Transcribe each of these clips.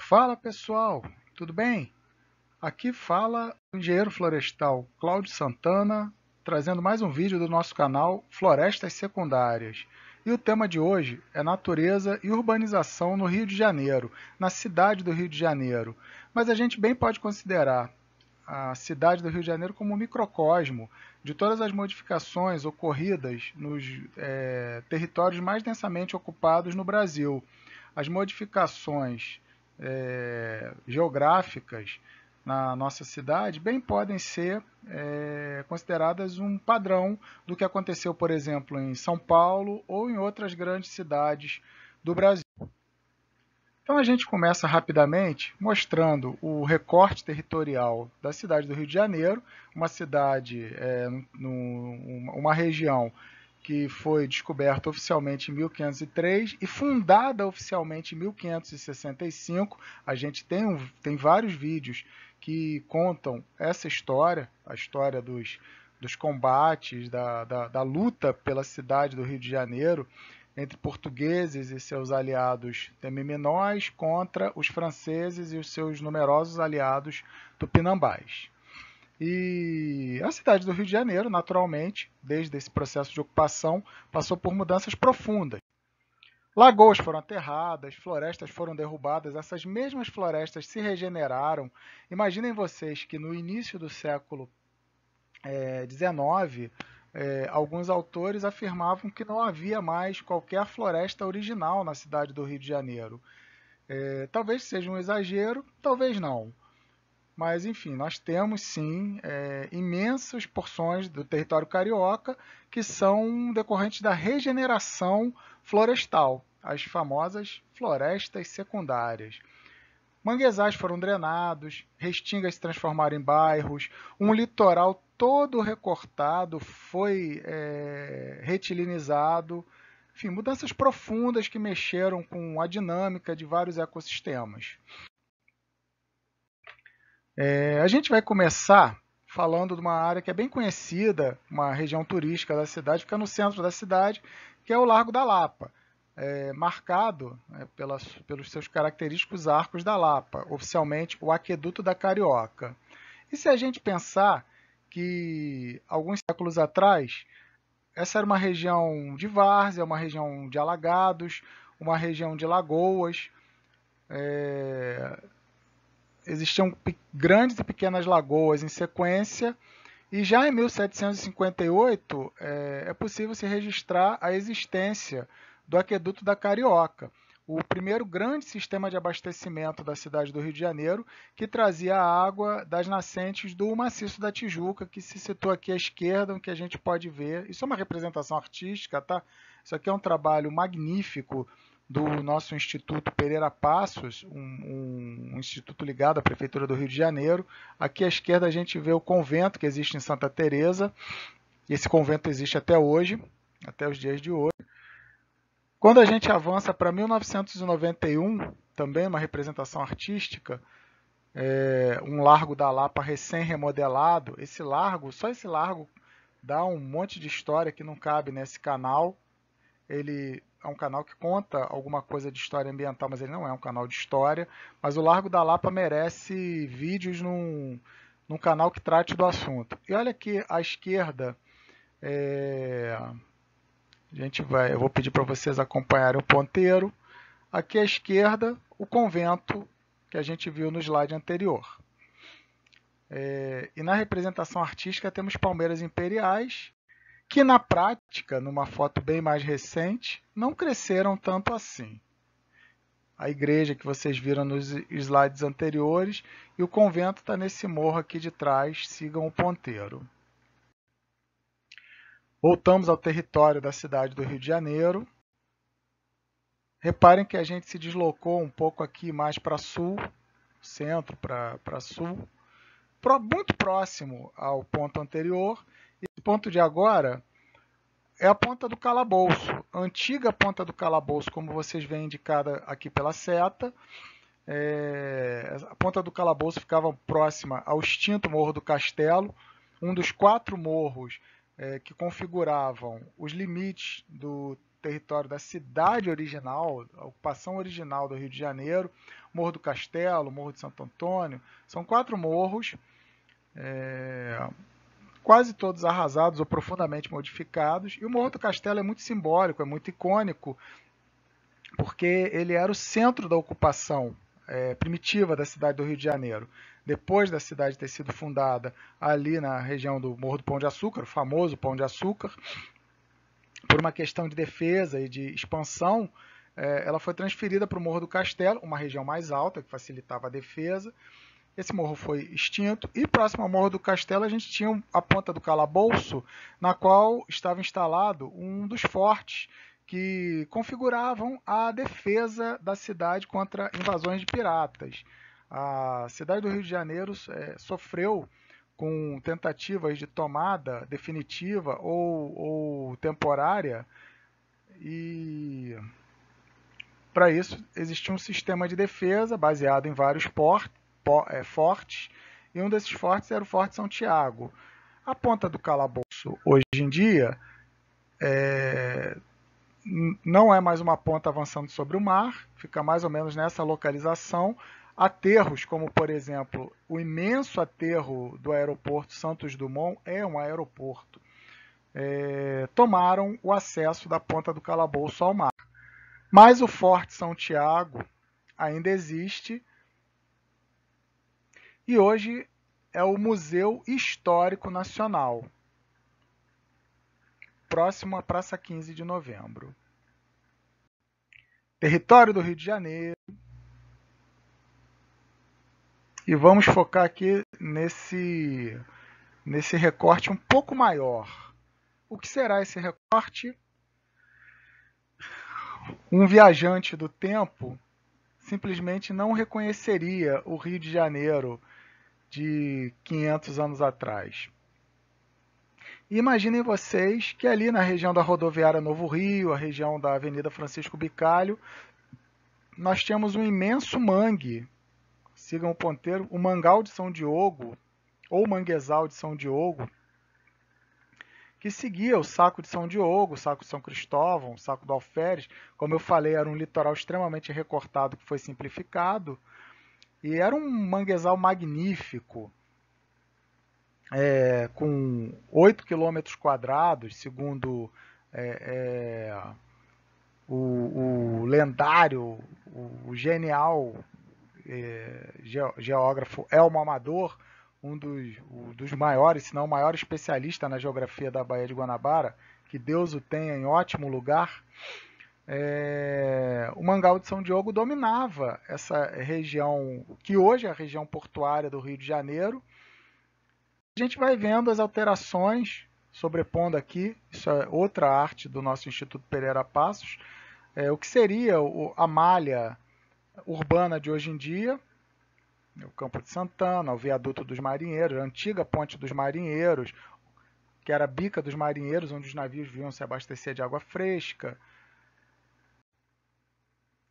Fala pessoal, tudo bem? Aqui fala o engenheiro florestal Cláudio Santana, trazendo mais um vídeo do nosso canal Florestas Secundárias. E o tema de hoje é natureza e urbanização no Rio de Janeiro, na cidade do Rio de Janeiro. Mas a gente bem pode considerar a cidade do Rio de Janeiro como um microcosmo de todas as modificações ocorridas nos é, territórios mais densamente ocupados no Brasil. As modificações é, geográficas na nossa cidade bem podem ser é, consideradas um padrão do que aconteceu, por exemplo, em São Paulo ou em outras grandes cidades do Brasil. Então a gente começa rapidamente mostrando o recorte territorial da cidade do Rio de Janeiro, uma cidade, é, no, uma região que foi descoberta oficialmente em 1503 e fundada oficialmente em 1565. A gente tem, um, tem vários vídeos que contam essa história, a história dos, dos combates, da, da, da luta pela cidade do Rio de Janeiro entre portugueses e seus aliados temiminóis contra os franceses e os seus numerosos aliados tupinambás. E a cidade do Rio de Janeiro, naturalmente, desde esse processo de ocupação, passou por mudanças profundas. Lagoas foram aterradas, florestas foram derrubadas, essas mesmas florestas se regeneraram. Imaginem vocês que no início do século XIX, é, é, alguns autores afirmavam que não havia mais qualquer floresta original na cidade do Rio de Janeiro. É, talvez seja um exagero, talvez não. Mas, enfim, nós temos sim é, imensas porções do território carioca que são decorrentes da regeneração florestal, as famosas florestas secundárias. Manguezais foram drenados, restingas se transformaram em bairros, um litoral todo recortado foi é, retilinizado. Enfim, mudanças profundas que mexeram com a dinâmica de vários ecossistemas. É, a gente vai começar falando de uma área que é bem conhecida, uma região turística da cidade, fica no centro da cidade, que é o Largo da Lapa. É, marcado é, pelas, pelos seus característicos arcos da Lapa, oficialmente o Aqueduto da Carioca. E se a gente pensar que alguns séculos atrás, essa era uma região de várzea, uma região de alagados, uma região de lagoas, é, existiam grandes e pequenas lagoas em sequência, e já em 1758 é, é possível se registrar a existência do aqueduto da Carioca, o primeiro grande sistema de abastecimento da cidade do Rio de Janeiro, que trazia a água das nascentes do maciço da Tijuca, que se situa aqui à esquerda, o que a gente pode ver. Isso é uma representação artística, tá? Isso aqui é um trabalho magnífico do nosso Instituto Pereira Passos, um, um, instituto ligado à Prefeitura do Rio de Janeiro. Aqui à esquerda a gente vê o convento que existe em Santa Teresa. Esse convento existe até hoje, até os dias de hoje. Quando a gente avança para 1991, também uma representação artística, é, um largo da Lapa recém-remodelado. Esse largo, só esse largo, dá um monte de história que não cabe nesse canal. Ele é um canal que conta alguma coisa de história ambiental, mas ele não é um canal de história. Mas o Largo da Lapa merece vídeos num, num canal que trate do assunto. E olha aqui à esquerda, é... a gente vai, eu vou pedir para vocês acompanharem o ponteiro. Aqui à esquerda, o convento que a gente viu no slide anterior. É... E na representação artística temos palmeiras imperiais que na prática, numa foto bem mais recente, não cresceram tanto assim. A igreja que vocês viram nos slides anteriores e o convento está nesse morro aqui de trás, sigam o ponteiro. Voltamos ao território da cidade do Rio de Janeiro. Reparem que a gente se deslocou um pouco aqui mais para sul, centro para sul, muito próximo ao ponto anterior. E o ponto de agora é a ponta do calabouço, a antiga ponta do calabouço, como vocês veem indicada aqui pela seta. É, a ponta do calabouço ficava próxima ao extinto Morro do Castelo, um dos quatro morros é, que configuravam os limites do território da cidade original, a ocupação original do Rio de Janeiro, Morro do Castelo, Morro de Santo Antônio, são quatro morros, é, quase todos arrasados ou profundamente modificados, e o Morro do Castelo é muito simbólico, é muito icônico, porque ele era o centro da ocupação é, primitiva da cidade do Rio de Janeiro. Depois da cidade ter sido fundada ali na região do Morro do Pão de Açúcar, o famoso Pão de Açúcar, por uma questão de defesa e de expansão, é, ela foi transferida para o Morro do Castelo, uma região mais alta que facilitava a defesa. Esse morro foi extinto e próximo ao Morro do Castelo a gente tinha a ponta do calabouço, na qual estava instalado um dos fortes que configuravam a defesa da cidade contra invasões de piratas. A cidade do Rio de Janeiro é, sofreu com tentativas de tomada definitiva ou, ou temporária e para isso existia um sistema de defesa baseado em vários port, é, fortes e um desses fortes era o Forte São Tiago. A ponta do calabouço hoje em dia é, não é mais uma ponta avançando sobre o mar, fica mais ou menos nessa localização, Aterros, como por exemplo, o imenso aterro do aeroporto Santos Dumont é um aeroporto. É, tomaram o acesso da ponta do calabouço ao mar. Mas o Forte São Tiago ainda existe e hoje é o Museu Histórico Nacional, próximo à Praça 15 de Novembro. Território do Rio de Janeiro, e vamos focar aqui nesse, nesse recorte um pouco maior. O que será esse recorte? Um viajante do tempo simplesmente não reconheceria o Rio de Janeiro de 500 anos atrás. Imaginem vocês que ali na região da rodoviária Novo Rio, a região da Avenida Francisco Bicalho, nós temos um imenso mangue sigam o ponteiro, o Mangal de São Diogo, ou Manguezal de São Diogo, que seguia o Saco de São Diogo, o Saco de São Cristóvão, o Saco do Alferes. Como eu falei, era um litoral extremamente recortado que foi simplificado. E era um manguezal magnífico, é, com 8 km quadrados, segundo é, é, o, o, lendário, o, o genial é, geógrafo Elmo Amador, um dos, um dos maiores, se não o maior especialista na geografia da Baía de Guanabara, que Deus o tenha em ótimo lugar, é, o Mangal de São Diogo dominava essa região, que hoje é a região portuária do Rio de Janeiro. A gente vai vendo as alterações, sobrepondo aqui, isso é outra arte do nosso Instituto Pereira Passos, é, o que seria o, a malha urbana de hoje em dia, né, o Campo de Santana, o Viaduto dos Marinheiros, a antiga Ponte dos Marinheiros, que era a bica dos marinheiros, onde os navios vinham se abastecer de água fresca.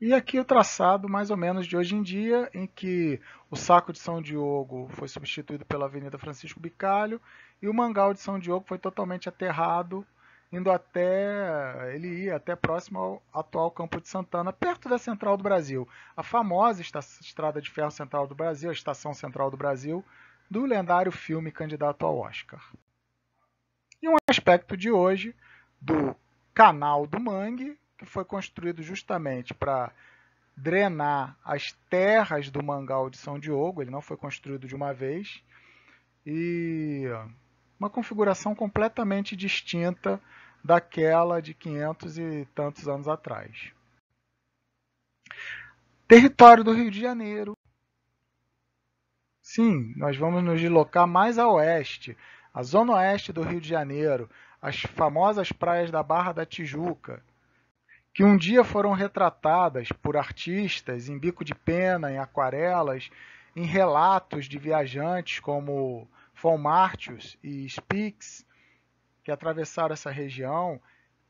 E aqui o traçado mais ou menos de hoje em dia, em que o Saco de São Diogo foi substituído pela Avenida Francisco Bicalho e o Mangal de São Diogo foi totalmente aterrado indo até. ele ia até próximo ao atual Campo de Santana, perto da Central do Brasil. A famosa Estrada de Ferro Central do Brasil, a Estação Central do Brasil, do lendário filme candidato ao Oscar. E um aspecto de hoje do canal do Mangue, que foi construído justamente para drenar as terras do Mangal de São Diogo, ele não foi construído de uma vez. E uma configuração completamente distinta daquela de 500 e tantos anos atrás. Território do Rio de Janeiro. Sim, nós vamos nos deslocar mais a oeste, a zona oeste do Rio de Janeiro, as famosas praias da Barra da Tijuca, que um dia foram retratadas por artistas em bico de pena, em aquarelas, em relatos de viajantes como Fomartius e Spix, que atravessaram essa região,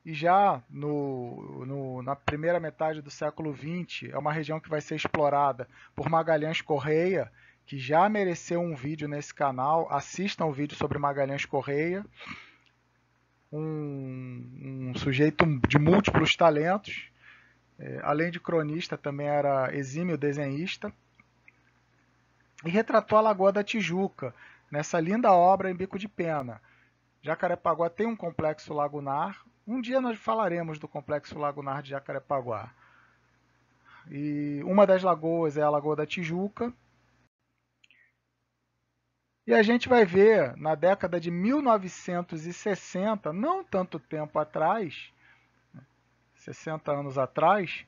e já no, no, na primeira metade do século XX, é uma região que vai ser explorada por Magalhães Correia, que já mereceu um vídeo nesse canal. Assistam o vídeo sobre Magalhães Correia, um, um sujeito de múltiplos talentos. É, além de cronista, também era exímio desenhista. E retratou a Lagoa da Tijuca, nessa linda obra em Bico de Pena. Jacarepaguá tem um complexo lagunar. Um dia nós falaremos do complexo lagunar de Jacarepaguá. E uma das lagoas é a Lagoa da Tijuca. E a gente vai ver na década de 1960, não tanto tempo atrás, 60 anos atrás,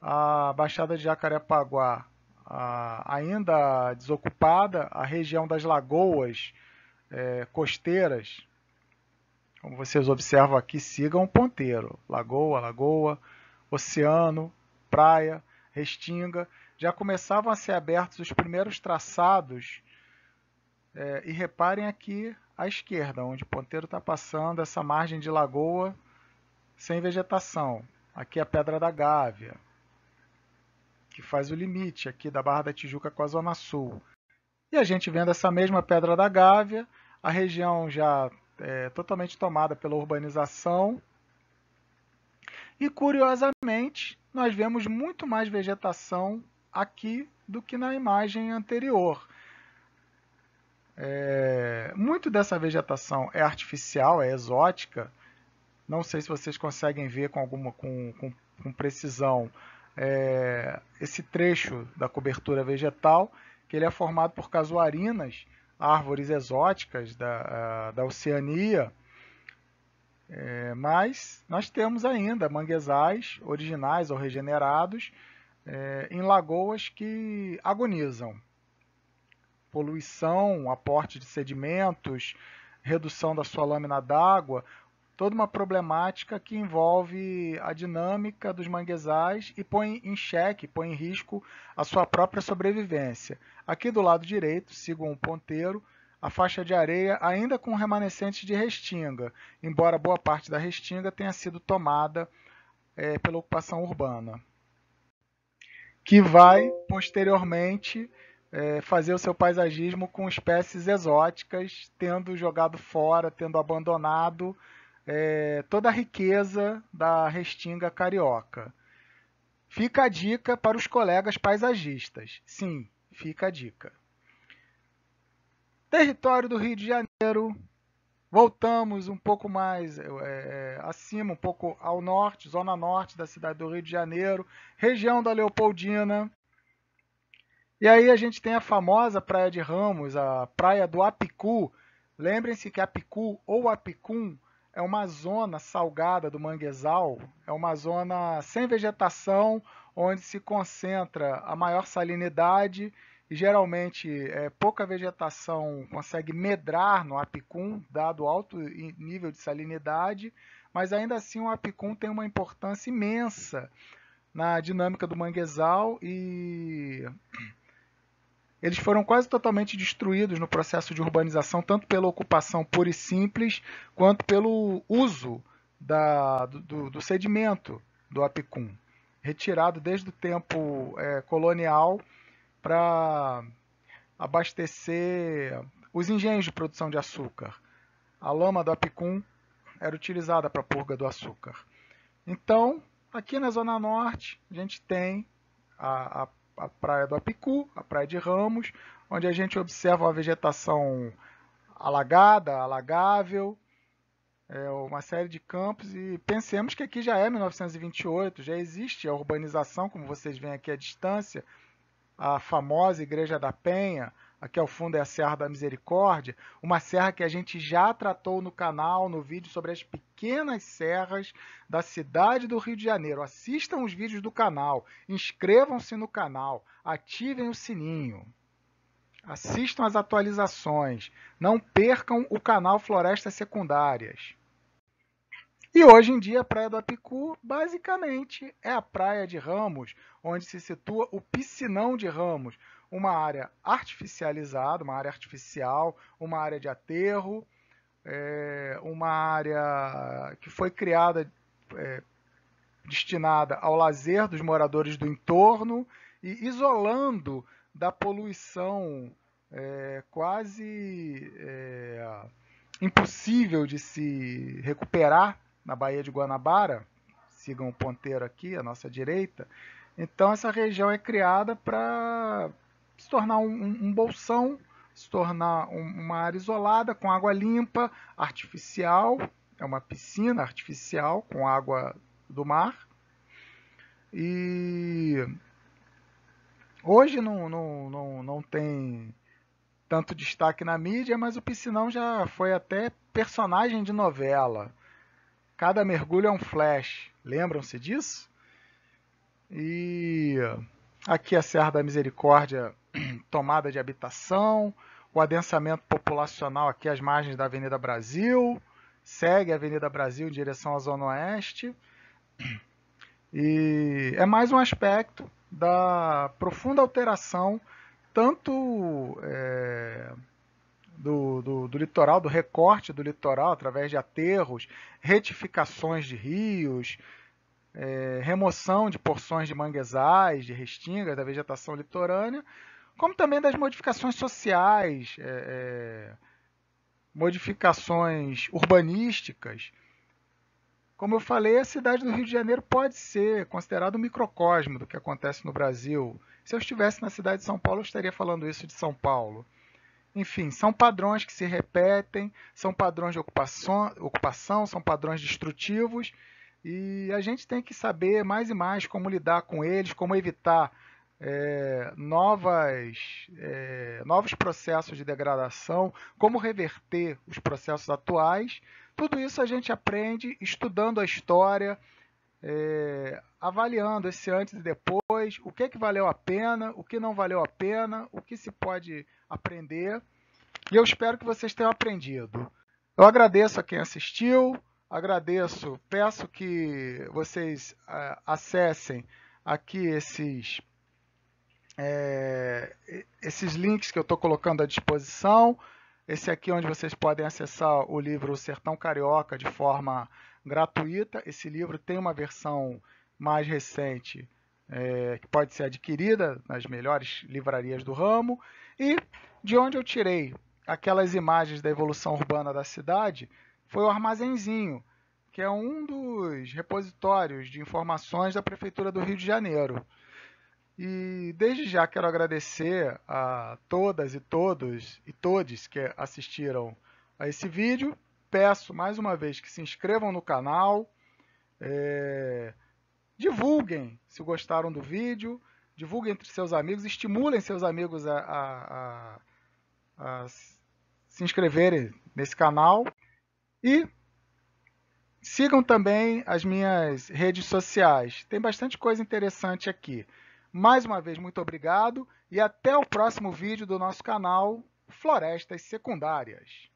a Baixada de Jacarepaguá ainda desocupada, a região das lagoas é, costeiras, como vocês observam aqui, sigam um ponteiro. Lagoa, lagoa, oceano, praia, restinga. Já começavam a ser abertos os primeiros traçados. É, e reparem aqui à esquerda, onde o ponteiro está passando, essa margem de lagoa sem vegetação. Aqui é a Pedra da Gávea que faz o limite aqui da Barra da Tijuca com a Zona Sul. E a gente vendo essa mesma Pedra da Gávea, a região já é, totalmente tomada pela urbanização. E curiosamente, nós vemos muito mais vegetação aqui do que na imagem anterior. É, muito dessa vegetação é artificial, é exótica. Não sei se vocês conseguem ver com alguma com, com, com precisão, é, esse trecho da cobertura vegetal, que ele é formado por casuarinas, árvores exóticas da, da Oceania, é, mas nós temos ainda manguezais originais ou regenerados é, em lagoas que agonizam. Poluição, aporte de sedimentos, redução da sua lâmina d'água, toda uma problemática que envolve a dinâmica dos manguezais e põe em xeque, põe em risco a sua própria sobrevivência. Aqui do lado direito, sigam o ponteiro, a faixa de areia ainda com remanescentes de restinga, embora boa parte da restinga tenha sido tomada é, pela ocupação urbana, que vai posteriormente é, fazer o seu paisagismo com espécies exóticas, tendo jogado fora, tendo abandonado é, toda a riqueza da restinga carioca. Fica a dica para os colegas paisagistas. Sim, fica a dica. Território do Rio de Janeiro. Voltamos um pouco mais é, é, acima, um pouco ao norte, zona norte da cidade do Rio de Janeiro, região da Leopoldina. E aí a gente tem a famosa Praia de Ramos, a Praia do Apicu. Lembrem-se que Apicu ou Apicum é uma zona salgada do manguezal, é uma zona sem vegetação, onde se concentra a maior salinidade e geralmente é, pouca vegetação consegue medrar no apicum, dado alto nível de salinidade, mas ainda assim o apicum tem uma importância imensa na dinâmica do manguezal e eles foram quase totalmente destruídos no processo de urbanização, tanto pela ocupação pura e simples, quanto pelo uso da, do, do, sedimento do apicum, retirado desde o tempo é, colonial para abastecer os engenhos de produção de açúcar. A lama do apicum era utilizada para a purga do açúcar. Então, aqui na Zona Norte, a gente tem a, a a praia do Apicu, a praia de Ramos, onde a gente observa uma vegetação alagada, alagável, é uma série de campos e pensemos que aqui já é 1928, já existe a urbanização, como vocês veem aqui à distância, a famosa Igreja da Penha, aqui ao fundo é a Serra da Misericórdia, uma serra que a gente já tratou no canal, no vídeo sobre as pequenas serras da cidade do Rio de Janeiro. Assistam os vídeos do canal, inscrevam-se no canal, ativem o sininho. Assistam as atualizações, não percam o canal Florestas Secundárias. E hoje em dia, a Praia do Apicu, basicamente, é a Praia de Ramos, onde se situa o Piscinão de Ramos, uma área artificializada, uma área artificial, uma área de aterro, é, uma área que foi criada, é, destinada ao lazer dos moradores do entorno e isolando da poluição é, quase é, impossível de se recuperar na Baía de Guanabara, sigam o ponteiro aqui à nossa direita. Então essa região é criada para se tornar um, um bolsão, se tornar um, uma área isolada com água limpa, artificial, é uma piscina artificial com água do mar. E hoje não, não, não, não tem tanto destaque na mídia, mas o piscinão já foi até personagem de novela. Cada mergulho é um flash. Lembram-se disso? E aqui a Serra da Misericórdia tomada de habitação, o adensamento populacional aqui às margens da Avenida Brasil, segue a Avenida Brasil em direção à Zona Oeste. E é mais um aspecto da profunda alteração, tanto é, do, do, do, litoral, do recorte do litoral, através de aterros, retificações de rios, é, remoção de porções de manguezais, de restingas da vegetação litorânea, como também das modificações sociais, é, é, modificações urbanísticas. Como eu falei, a cidade do Rio de Janeiro pode ser considerada um microcosmo do que acontece no Brasil. Se eu estivesse na cidade de São Paulo, eu estaria falando isso de São Paulo. Enfim, são padrões que se repetem, são padrões de ocupação, ocupação são padrões destrutivos, e a gente tem que saber mais e mais como lidar com eles, como evitar é, novas, é, novos processos de degradação, como reverter os processos atuais. Tudo isso a gente aprende estudando a história, é, avaliando esse antes e depois, o que, que valeu a pena, o que não valeu a pena, o que se pode aprender. E eu espero que vocês tenham aprendido. Eu agradeço a quem assistiu, agradeço, peço que vocês é, acessem aqui esses é, esses links que eu estou colocando à disposição. Esse aqui é onde vocês podem acessar o livro O Sertão Carioca de forma gratuita. Esse livro tem uma versão mais recente é, que pode ser adquirida nas melhores livrarias do ramo. E de onde eu tirei aquelas imagens da evolução urbana da cidade foi o Armazenzinho, que é um dos repositórios de informações da Prefeitura do Rio de Janeiro. E desde já quero agradecer a todas e todos e todes que assistiram a esse vídeo. Peço mais uma vez que se inscrevam no canal, é, divulguem se gostaram do vídeo, divulguem entre seus amigos, estimulem seus amigos a, a, a, a se inscreverem nesse canal e sigam também as minhas redes sociais. Tem bastante coisa interessante aqui. Mais uma vez, muito obrigado e até o próximo vídeo do nosso canal Florestas Secundárias.